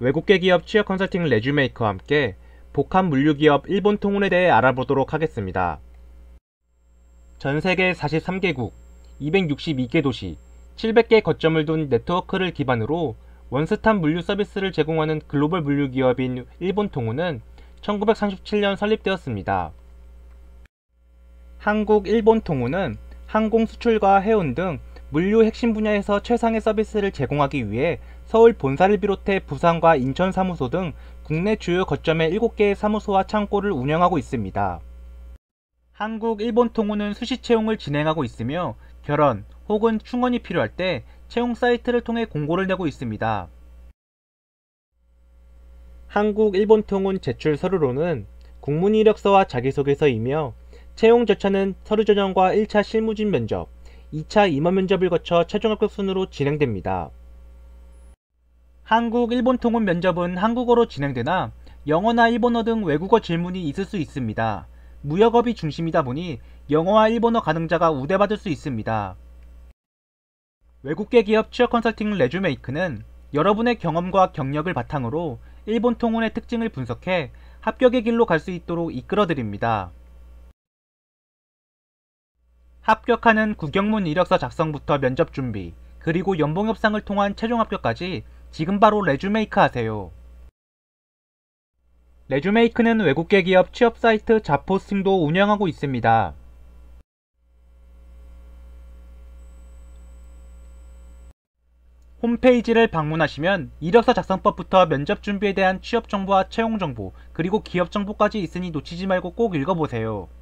외국계 기업 취업 컨설팅 레주메이커와 함께 복합 물류기업 일본 통운에 대해 알아보도록 하겠습니다. 전 세계 43개국, 262개 도시, 700개 거점을 둔 네트워크를 기반으로 원스탑 물류 서비스를 제공하는 글로벌 물류 기업인 일본 통운은 1937년 설립되었습니다. 한국 일본 통운은 항공 수출과 해운 등 물류 핵심 분야에서 최상의 서비스를 제공하기 위해 서울 본사를 비롯해 부산과 인천 사무소 등 국내 주요 거점의 7개의 사무소와 창고를 운영하고 있습니다. 한국 일본 통운은 수시 채용을 진행하고 있으며 결혼 혹은 충원이 필요할 때 채용 사이트를 통해 공고를 내고 있습니다. 한국 일본 통운 제출 서류로는 국문 이력서와 자기소개서이며 채용 절차는 서류 전형과 1차 실무진 면접, 2차 임원 면접을 거쳐 최종 합격 순으로 진행됩니다. 한국 일본 통운 면접은 한국어로 진행되나 영어나 일본어 등 외국어 질문이 있을 수 있습니다. 무역업이 중심이다 보니 영어와 일본어 가능자가 우대받을 수 있습니다. 외국계 기업 취업 컨설팅 레주메이크는 여러분의 경험과 경력을 바탕으로 일본 통운의 특징을 분석해 합격의 길로 갈 수 있도록 이끌어드립니다. 합격하는 국영문 이력서 작성부터 면접 준비, 그리고 연봉 협상을 통한 최종 합격까지 지금 바로 레주메이크 하세요. 레주메이크는 외국계 기업 취업 사이트 자포스팅도 운영하고 있습니다. 홈페이지를 방문하시면 이력서 작성법부터 면접 준비에 대한 취업 정보와 채용 정보, 그리고 기업 정보까지 있으니 놓치지 말고 꼭 읽어보세요.